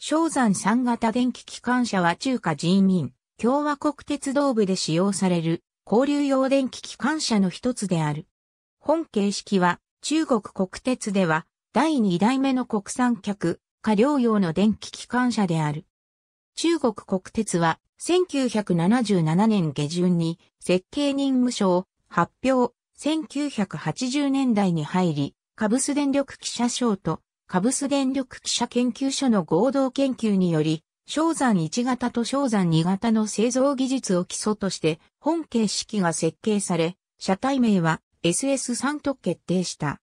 昭山三型電気機関車は中華人民共和国鉄道部で使用される交流用電気機関車の一つである。本形式は中国国鉄では第2代目の国産客、過両用の電気機関車である。中国国鉄は1977年下旬に設計任務書を発表、1980年代に入り、カブス電力記者賞とカブス電力記者研究所の合同研究により、昇山1型と昇山2型の製造技術を基礎として、本形式が設計され、車体名は SS3 と決定した。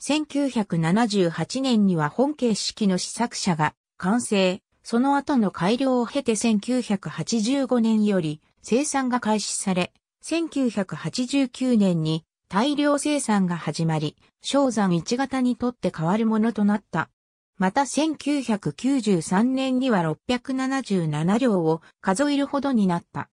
1978年には本形式の試作車が完成、その後の改良を経て1985年より生産が開始され、1989年に大量生産が始まり、商山一型にとって変わるものとなった。また1993年には677両を数えるほどになった。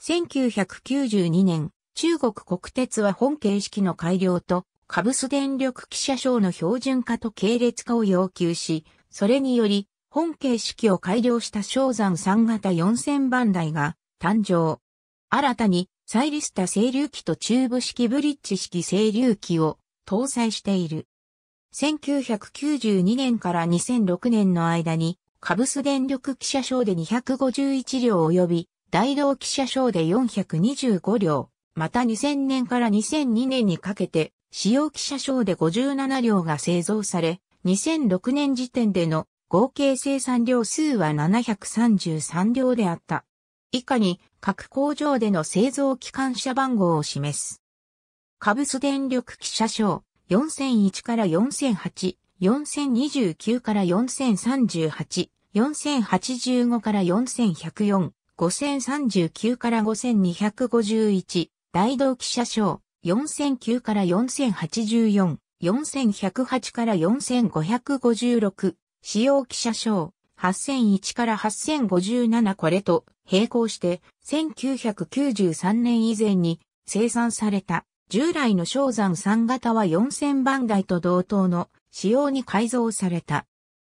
1992年、中国国鉄は本形式の改良と、カブス電力記者賞の標準化と系列化を要求し、それにより、本形式を改良した商山3型4000番台が誕生。新たにサイリスタ整流機とチューブ式ブリッジ式整流機を搭載している。1992年から2006年の間に、カブス電力記者賞で251両及び、大道記者賞で425両、また2000年から2002年にかけて、使用記者賞で57両が製造され、2006年時点での合計生産量数は733両であった。以下に各工場での製造機関車番号を示す。カブス電力記者賞4001から4008、4029から4038、4085から4104、5039から5251、大道記者賞4009から4084、4108から4556、使用記者賞8001から8057これと並行して、1993年以前に生産された従来の昇山3型は4000番台と同等の仕様に改造された。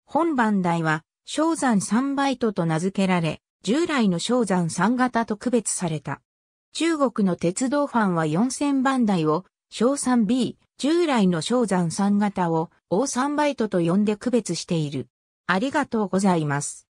本番台は昇山3バイトと名付けられ、従来の昇山3型と区別された。中国の鉄道ファンは4000番台を小 3B、従来の昇山3型を O3 バイトと呼んで区別している。ありがとうございます。